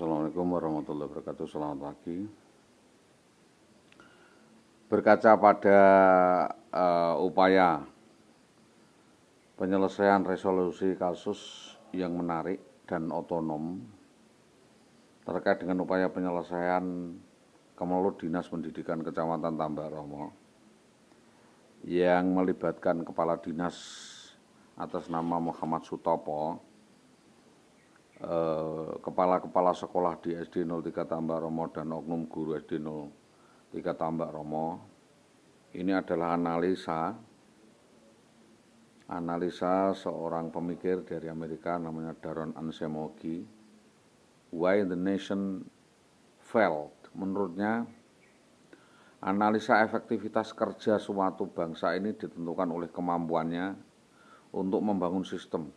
Assalamualaikum warahmatullahi wabarakatuh. Selamat pagi. Berkaca pada uh, upaya penyelesaian resolusi kasus yang menarik dan otonom terkait dengan upaya penyelesaian kemelut Dinas Pendidikan Kecamatan Tambak Romo yang melibatkan kepala dinas atas nama Muhammad Sutopo Eh, kepala-kepala sekolah di SD 03 Tambak Romo dan oknum guru SD 03 Tambak Romo. Ini adalah analisa analisa seorang pemikir dari Amerika namanya Daron Ansemogi Why the Nation Failed. Menurutnya analisa efektivitas kerja suatu bangsa ini ditentukan oleh kemampuannya untuk membangun sistem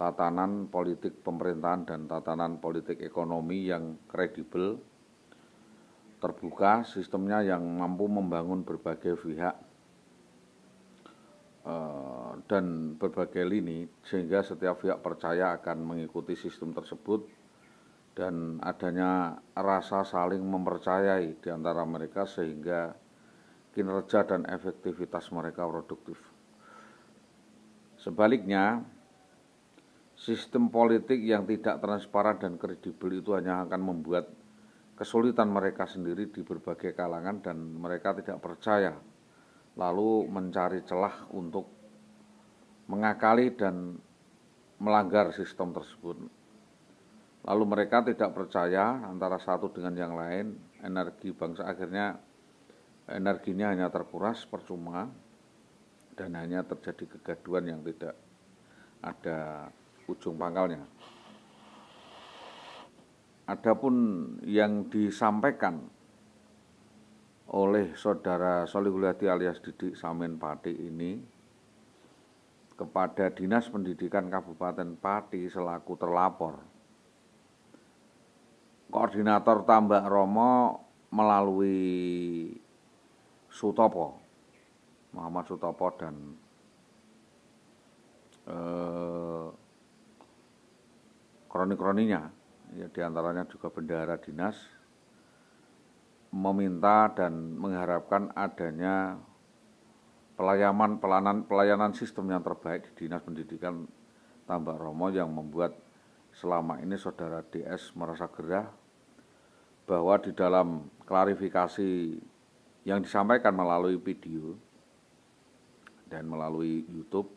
tatanan politik pemerintahan dan tatanan politik ekonomi yang kredibel, terbuka, sistemnya yang mampu membangun berbagai pihak eh, dan berbagai lini, sehingga setiap pihak percaya akan mengikuti sistem tersebut dan adanya rasa saling mempercayai di antara mereka sehingga kinerja dan efektivitas mereka produktif. Sebaliknya, sistem politik yang tidak transparan dan kredibel itu hanya akan membuat kesulitan mereka sendiri di berbagai kalangan dan mereka tidak percaya lalu mencari celah untuk mengakali dan melanggar sistem tersebut. Lalu mereka tidak percaya antara satu dengan yang lain, energi bangsa akhirnya energinya hanya terkuras percuma dan hanya terjadi kegaduan yang tidak ada ujung pangkalnya. Adapun yang disampaikan oleh saudara Solihulati alias Didik Samen Pati ini kepada Dinas Pendidikan Kabupaten Pati selaku terlapor. Koordinator Tambak Romo melalui Sutopo, Muhammad Sutopo dan eh, kroni-kroninya, ya diantaranya juga bendahara dinas, meminta dan mengharapkan adanya pelayanan pelayanan pelayanan sistem yang terbaik di Dinas Pendidikan Tambak Romo yang membuat selama ini saudara DS merasa gerah bahwa di dalam klarifikasi yang disampaikan melalui video dan melalui YouTube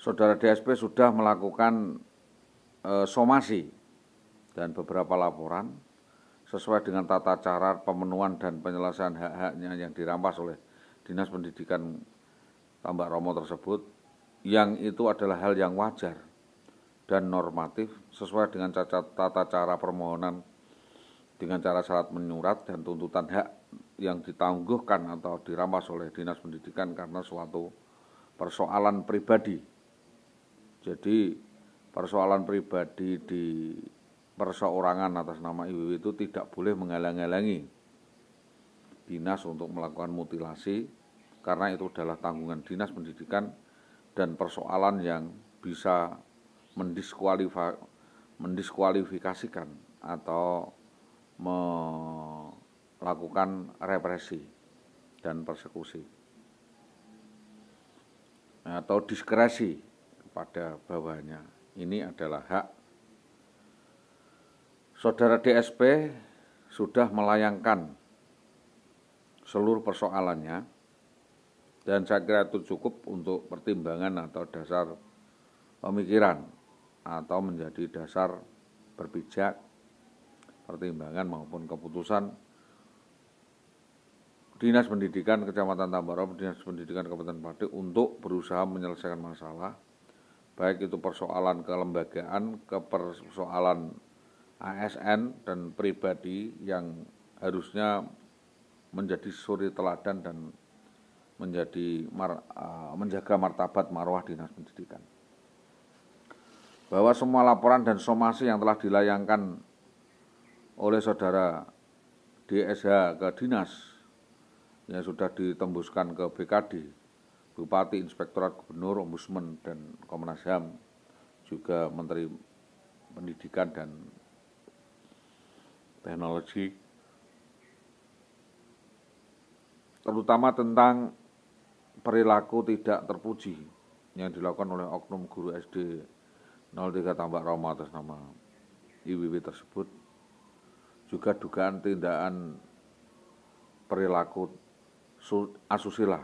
saudara DSP sudah melakukan e, somasi dan beberapa laporan sesuai dengan tata cara pemenuhan dan penyelesaian hak-haknya yang dirampas oleh Dinas Pendidikan Tambak Romo tersebut yang itu adalah hal yang wajar dan normatif sesuai dengan tata cara permohonan dengan cara syarat menyurat dan tuntutan hak yang ditangguhkan atau dirampas oleh Dinas Pendidikan karena suatu persoalan pribadi. Jadi persoalan pribadi di perseorangan atas nama Ibu itu tidak boleh menghalang-halangi dinas untuk melakukan mutilasi karena itu adalah tanggungan dinas pendidikan dan persoalan yang bisa mendiskualifikasikan atau melakukan represi dan persekusi atau diskresi kepada bawahnya ini adalah hak saudara DSP sudah melayangkan seluruh persoalannya dan saya kira itu cukup untuk pertimbangan atau dasar pemikiran atau menjadi dasar berpijak pertimbangan maupun keputusan Dinas Pendidikan Kecamatan Tambora, Dinas Pendidikan Kabupaten Pati untuk berusaha menyelesaikan masalah baik itu persoalan kelembagaan, kepersoalan ASN dan pribadi yang harusnya menjadi suri teladan dan menjadi mar, menjaga martabat marwah dinas pendidikan. Bahwa semua laporan dan somasi yang telah dilayangkan oleh saudara DSH ke dinas yang sudah ditembuskan ke BKD Bupati, Inspektorat Gubernur, Ombudsman, dan Komnas HAM, juga Menteri Pendidikan dan Teknologi, terutama tentang perilaku tidak terpuji yang dilakukan oleh oknum guru SD 03 Tambak Roma atas nama IWW tersebut juga dugaan tindakan perilaku asusila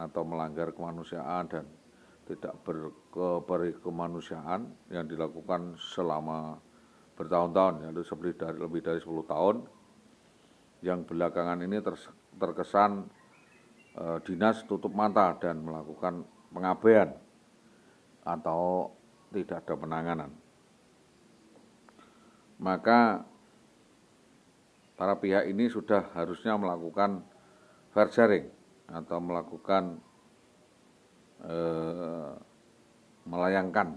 atau melanggar kemanusiaan dan tidak kemanusiaan yang dilakukan selama bertahun-tahun yaitu seperti dari lebih dari 10 tahun yang belakangan ini ter, terkesan e, dinas tutup mata dan melakukan pengabaian atau tidak ada penanganan. Maka para pihak ini sudah harusnya melakukan fair sharing atau melakukan eh, melayangkan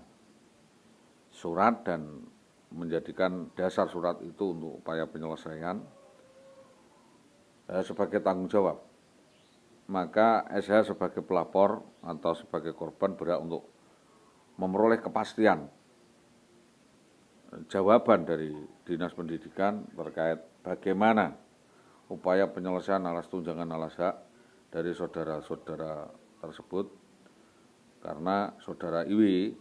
surat dan menjadikan dasar surat itu untuk upaya penyelesaian eh, sebagai tanggung jawab. Maka SH sebagai pelapor atau sebagai korban berhak untuk memperoleh kepastian eh, jawaban dari Dinas Pendidikan terkait bagaimana upaya penyelesaian alas tunjangan alas hak dari saudara-saudara tersebut karena saudara Iwi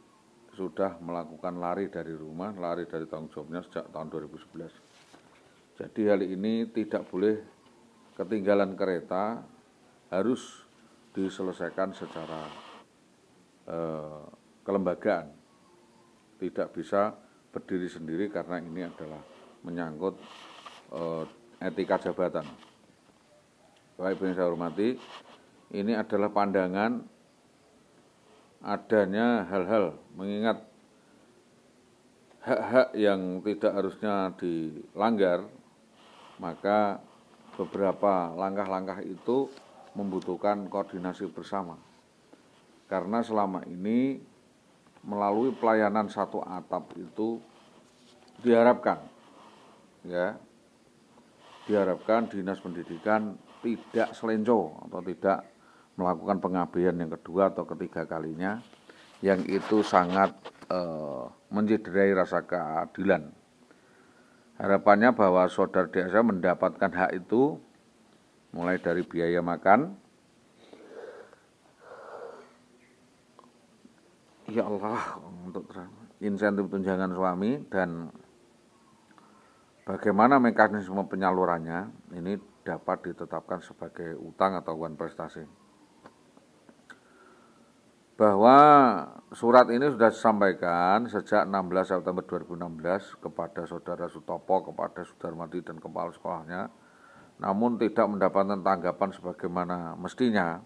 sudah melakukan lari dari rumah, lari dari tanggung jawabnya sejak tahun 2011. Jadi hal ini tidak boleh ketinggalan kereta, harus diselesaikan secara eh, kelembagaan. Tidak bisa berdiri sendiri karena ini adalah menyangkut eh, etika jabatan. Bapak Ibu yang saya hormati, ini adalah pandangan adanya hal-hal mengingat hak-hak yang tidak harusnya dilanggar, maka beberapa langkah-langkah itu membutuhkan koordinasi bersama. Karena selama ini melalui pelayanan satu atap itu diharapkan ya diharapkan dinas pendidikan tidak selenco atau tidak melakukan pengabaian yang kedua atau ketiga kalinya yang itu sangat e, menciderai rasa keadilan. Harapannya bahwa saudara desa mendapatkan hak itu mulai dari biaya makan. Ya Allah, untuk insentif tunjangan suami dan bagaimana mekanisme penyalurannya ini dapat ditetapkan sebagai utang atau uang prestasi. Bahwa surat ini sudah disampaikan sejak 16 September 2016 kepada saudara Sutopo, kepada Sudarmati dan kepala sekolahnya, namun tidak mendapatkan tanggapan sebagaimana mestinya.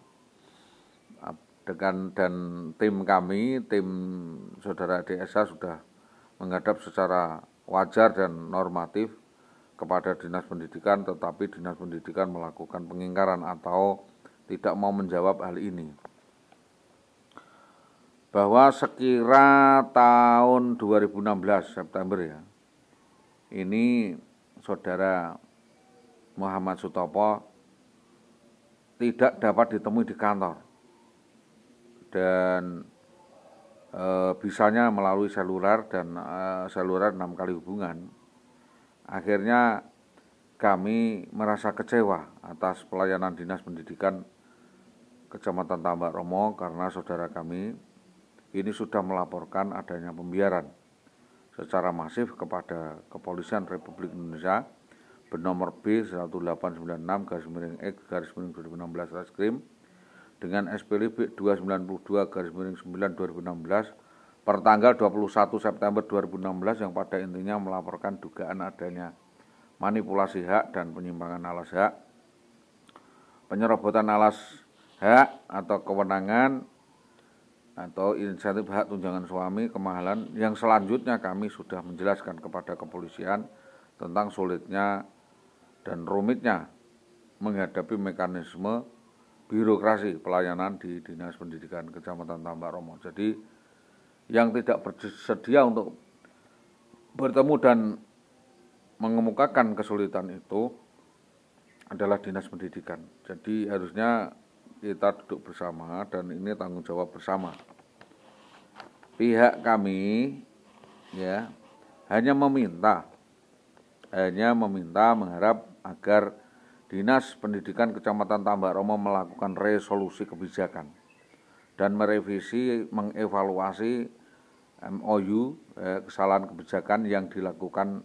Dengan dan tim kami, tim saudara DSA sudah menghadap secara wajar dan normatif kepada dinas pendidikan tetapi dinas pendidikan melakukan pengingkaran atau tidak mau menjawab hal ini bahwa sekira tahun 2016 September ya ini saudara Muhammad Sutopo tidak dapat ditemui di kantor dan e, bisanya melalui seluler dan e, seluler enam kali hubungan Akhirnya kami merasa kecewa atas pelayanan Dinas Pendidikan Kecamatan Tambak Romo karena saudara kami ini sudah melaporkan adanya pembiaran secara masif kepada Kepolisian Republik Indonesia bernomor B 1896 garis miring X garis miring 2016 Reskrim dengan SPLB 292 garis miring 9 2016 pertanggal 21 September 2016 yang pada intinya melaporkan dugaan adanya manipulasi hak dan penyimpangan alas hak, penyerobotan alas hak atau kewenangan atau insentif hak tunjangan suami kemahalan yang selanjutnya kami sudah menjelaskan kepada kepolisian tentang sulitnya dan rumitnya menghadapi mekanisme birokrasi pelayanan di Dinas Pendidikan Kecamatan Tambak Romo. Jadi yang tidak bersedia untuk bertemu dan mengemukakan kesulitan itu adalah dinas pendidikan. Jadi harusnya kita duduk bersama dan ini tanggung jawab bersama. Pihak kami ya hanya meminta hanya meminta mengharap agar Dinas Pendidikan Kecamatan Tambak Romo melakukan resolusi kebijakan dan merevisi, mengevaluasi MOU eh, kesalahan kebijakan yang dilakukan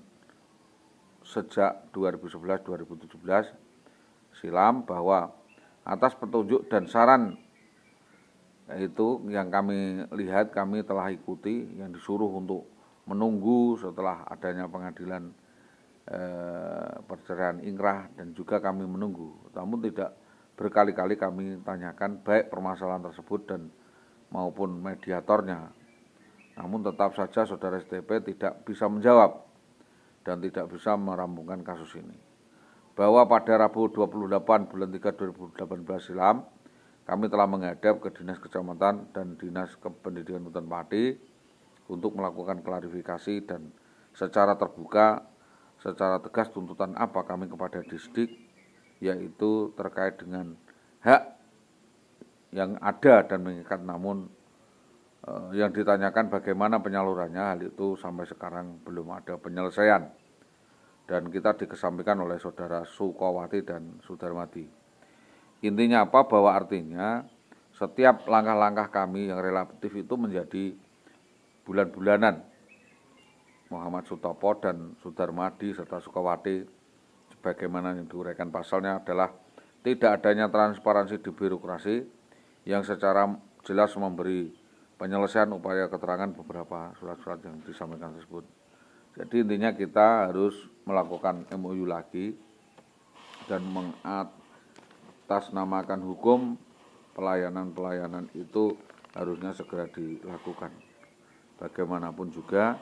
sejak 2011-2017 silam bahwa atas petunjuk dan saran itu yang kami lihat kami telah ikuti yang disuruh untuk menunggu setelah adanya pengadilan eh, perceraian Ingrah dan juga kami menunggu namun tidak berkali-kali kami tanyakan baik permasalahan tersebut dan maupun mediatornya. Namun tetap saja saudara STP tidak bisa menjawab dan tidak bisa merampungkan kasus ini. Bahwa pada Rabu 28 bulan 3 2018 silam, kami telah menghadap ke Dinas Kecamatan dan Dinas Kependidikan Hutan Pati untuk melakukan klarifikasi dan secara terbuka, secara tegas tuntutan apa kami kepada distrik yaitu terkait dengan hak yang ada dan mengikat namun eh, yang ditanyakan bagaimana penyalurannya hal itu sampai sekarang belum ada penyelesaian dan kita dikesampaikan oleh saudara Sukawati dan Sudarmati. Intinya apa bahwa artinya setiap langkah-langkah kami yang relatif itu menjadi bulan-bulanan Muhammad Sutopo dan Sudarmadi serta Sukawati sebagaimana yang diuraikan pasalnya adalah tidak adanya transparansi di birokrasi yang secara jelas memberi penyelesaian upaya keterangan beberapa surat-surat yang disampaikan tersebut. Jadi intinya kita harus melakukan MOU lagi dan mengatasnamakan hukum pelayanan-pelayanan itu harusnya segera dilakukan. Bagaimanapun juga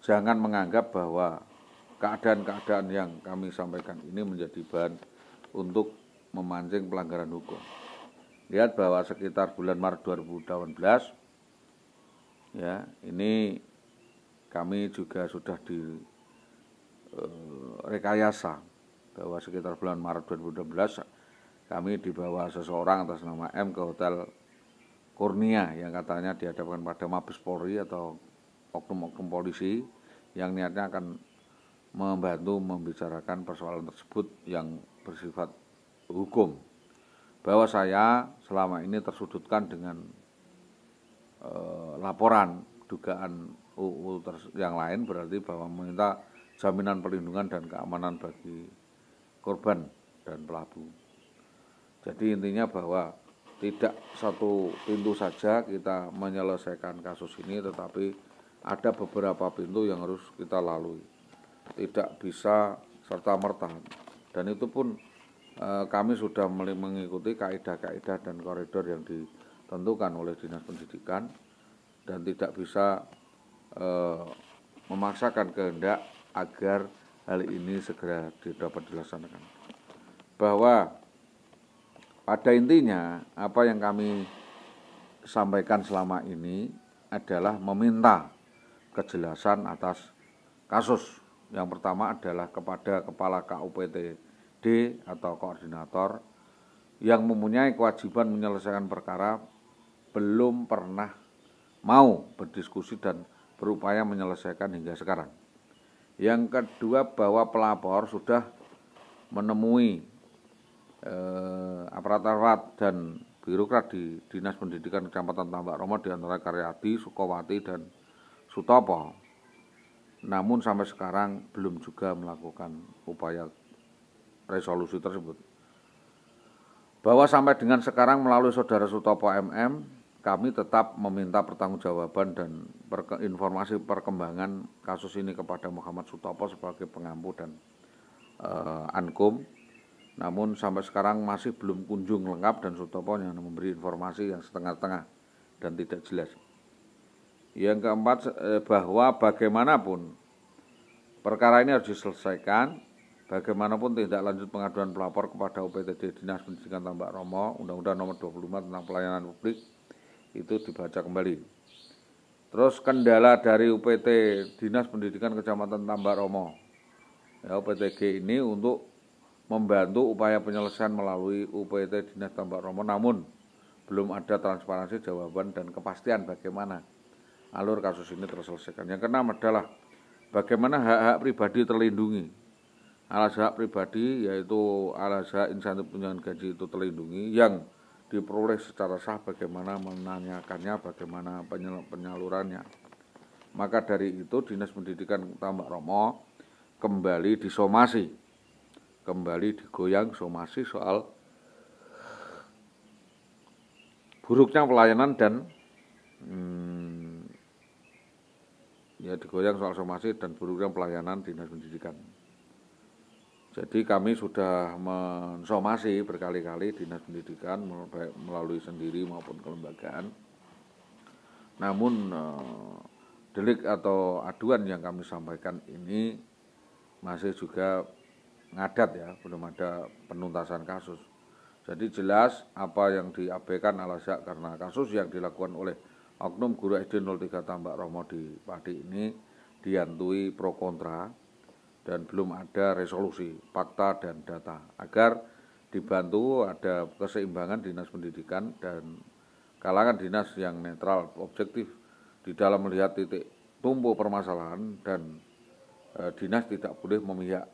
jangan menganggap bahwa keadaan-keadaan yang kami sampaikan ini menjadi bahan untuk memancing pelanggaran hukum. Lihat bahwa sekitar bulan Maret 2018 ya, ini kami juga sudah di e, rekayasa bahwa sekitar bulan Maret 2012 kami dibawa seseorang atas nama M ke hotel Kurnia yang katanya dihadapkan pada Mabes Polri atau oknum-oknum polisi yang niatnya akan membantu membicarakan persoalan tersebut yang bersifat hukum bahwa saya selama ini tersudutkan dengan e, laporan dugaan UU yang lain berarti bahwa meminta jaminan perlindungan dan keamanan bagi korban dan pelaku. Jadi intinya bahwa tidak satu pintu saja kita menyelesaikan kasus ini tetapi ada beberapa pintu yang harus kita lalui tidak bisa serta-merta dan itu pun e, kami sudah mengikuti kaedah kaedah dan koridor yang ditentukan oleh Dinas Pendidikan dan tidak bisa e, memaksakan kehendak agar hal ini segera dapat dilaksanakan. Bahwa pada intinya apa yang kami sampaikan selama ini adalah meminta kejelasan atas kasus yang pertama adalah kepada kepala KUPTD atau koordinator yang mempunyai kewajiban menyelesaikan perkara belum pernah mau berdiskusi dan berupaya menyelesaikan hingga sekarang. Yang kedua bahwa pelapor sudah menemui eh, aparat-aparat dan birokrat di Dinas Pendidikan Kecamatan Tambak Romo di antara Karyati, Sukowati, dan Sutopo namun sampai sekarang belum juga melakukan upaya resolusi tersebut. Bahwa sampai dengan sekarang melalui saudara Sutopo MM, kami tetap meminta pertanggungjawaban dan perke informasi perkembangan kasus ini kepada Muhammad Sutopo sebagai pengampu dan e, ankum. Namun sampai sekarang masih belum kunjung lengkap dan Sutopo yang memberi informasi yang setengah-setengah dan tidak jelas. Yang keempat eh, bahwa bagaimanapun perkara ini harus diselesaikan bagaimanapun tidak lanjut pengaduan pelapor kepada UPTD Dinas Pendidikan Tambak Romo Undang-Undang Nomor 25 tentang Pelayanan Publik itu dibaca kembali. Terus kendala dari UPT Dinas Pendidikan Kecamatan Tambak Romo ya, UPTG ini untuk membantu upaya penyelesaian melalui UPT Dinas Tambak Romo namun belum ada transparansi jawaban dan kepastian bagaimana alur kasus ini terselesaikan. Yang keenam adalah bagaimana hak-hak pribadi terlindungi. Alas hak pribadi yaitu alas hak insentif penyelenggaraan gaji itu terlindungi yang diperoleh secara sah bagaimana menanyakannya, bagaimana penyalurannya. Maka dari itu Dinas Pendidikan Tambak Romo kembali disomasi, kembali digoyang somasi soal buruknya pelayanan dan hmm, ya digoyang soal somasi dan program pelayanan dinas pendidikan. Jadi kami sudah mensomasi berkali-kali dinas pendidikan baik melalui sendiri maupun kelembagaan. Namun eh, delik atau aduan yang kami sampaikan ini masih juga ngadat ya, belum ada penuntasan kasus. Jadi jelas apa yang diabaikan alasak karena kasus yang dilakukan oleh oknum guru SD 03 Tambak Romo di Padi ini diantui pro kontra dan belum ada resolusi fakta dan data agar dibantu ada keseimbangan dinas pendidikan dan kalangan dinas yang netral objektif di dalam melihat titik tumbuh permasalahan dan e, dinas tidak boleh memihak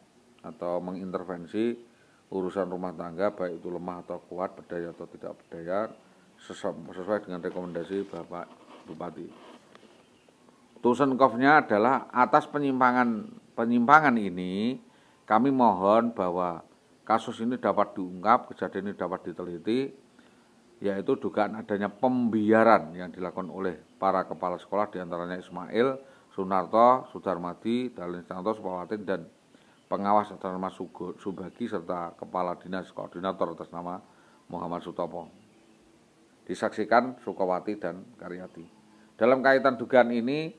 atau mengintervensi urusan rumah tangga baik itu lemah atau kuat berdaya atau tidak berdaya sesuai dengan rekomendasi Bapak Bupati. Tusen kofnya adalah atas penyimpangan penyimpangan ini kami mohon bahwa kasus ini dapat diungkap, kejadian ini dapat diteliti, yaitu dugaan adanya pembiaran yang dilakukan oleh para kepala sekolah diantaranya Ismail, Sunarto, Sudarmadi, Dalin Santo, Supawatin, dan pengawas atas nama Subagi serta kepala dinas koordinator atas nama Muhammad Sutopo disaksikan Sukawati dan Karyati. Dalam kaitan dugaan ini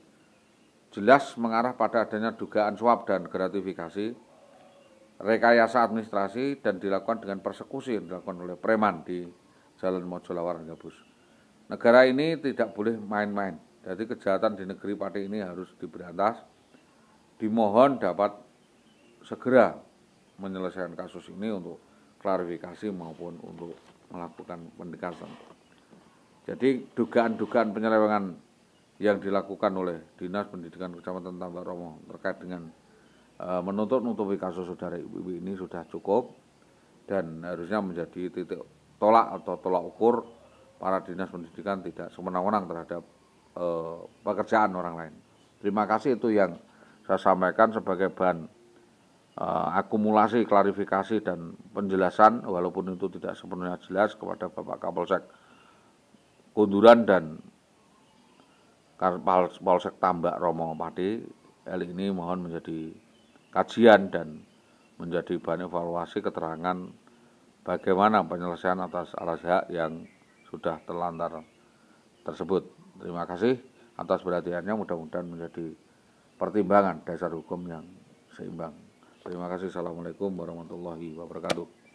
jelas mengarah pada adanya dugaan suap dan gratifikasi rekayasa administrasi dan dilakukan dengan persekusi yang dilakukan oleh preman di Jalan Mojolawar Gabus. Negara ini tidak boleh main-main. Jadi kejahatan di negeri Pati ini harus diberantas. Dimohon dapat segera menyelesaikan kasus ini untuk klarifikasi maupun untuk melakukan pendekatan. Jadi dugaan-dugaan penyelewengan yang dilakukan oleh Dinas Pendidikan Kecamatan Tambak Romo terkait dengan e, eh, menuntut nutupi kasus saudara ibu-ibu ini sudah cukup dan harusnya menjadi titik tolak atau tolak ukur para dinas pendidikan tidak semenang-menang terhadap e, pekerjaan orang lain. Terima kasih itu yang saya sampaikan sebagai bahan e, akumulasi klarifikasi dan penjelasan walaupun itu tidak sepenuhnya jelas kepada Bapak Kapolsek Kunduran dan Polsek Tambak Romo Pati hal ini mohon menjadi kajian dan menjadi bahan evaluasi keterangan bagaimana penyelesaian atas alas hak yang sudah terlantar tersebut. Terima kasih atas perhatiannya mudah-mudahan menjadi pertimbangan dasar hukum yang seimbang. Terima kasih. Assalamualaikum warahmatullahi wabarakatuh.